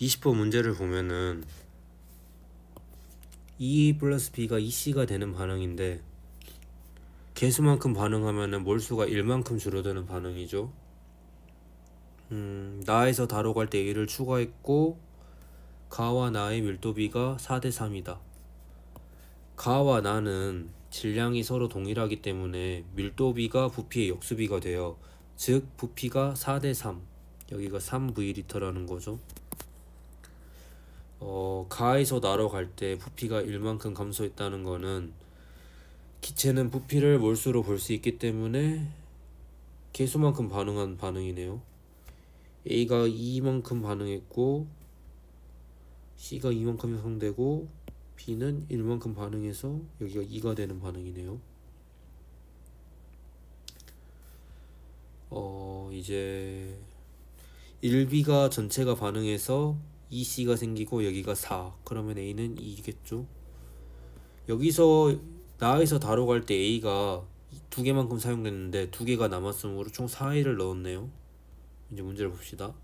20번 문제를 보면은 E 플러스 B가 EC가 되는 반응인데 개수만큼 반응하면은 몰수가 1만큼 줄어드는 반응이죠. 음, 나에서 다로 갈때 A를 추가했고 가와 나의 밀도비가 4대 3이다. 가와 나는 질량이 서로 동일하기 때문에 밀도비가 부피의 역수비가 돼요. 즉 부피가 4대 3. 여기가 3V리터라는 거죠. 어, 가에서 나로 갈 때 부피가 1만큼 감소했다는 거는 기체는 부피를 몰수로 볼 수 있기 때문에 개수만큼 반응한 반응이네요. A가 2만큼 반응했고 C가 2만큼 형성되고 B는 1만큼 반응해서 여기가 2가 되는 반응이네요. 어 이제 1B가 전체가 반응해서 2C가 생기고 여기가 4 그러면 A는 2겠죠 여기서 나에서 다로 갈때 A가 두 개만큼 사용됐는데 두 개가 남았으므로 총 4A를 넣었네요 이제 문제를 봅시다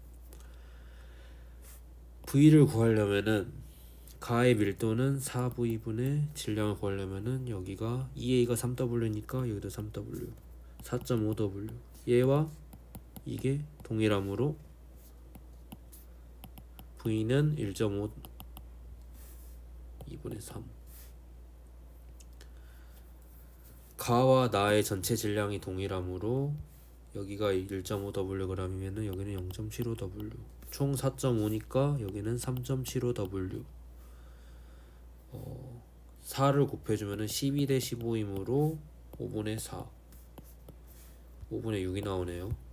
V를 구하려면은 가의 밀도는 4V분의 질량을 구하려면은 여기가 2A가 3W니까 여기도 3W 4.5W 얘와 이게 동일함으로 V는 1.5 2분의 3 가와 나의 전체 질량이 동일하므로 여기가 1.5Wg이면 여기는 0.75W 총 4.5니까 여기는 3.75W 어, 4를 곱해주면 12대 15이므로 5분의 4 5분의 6이 나오네요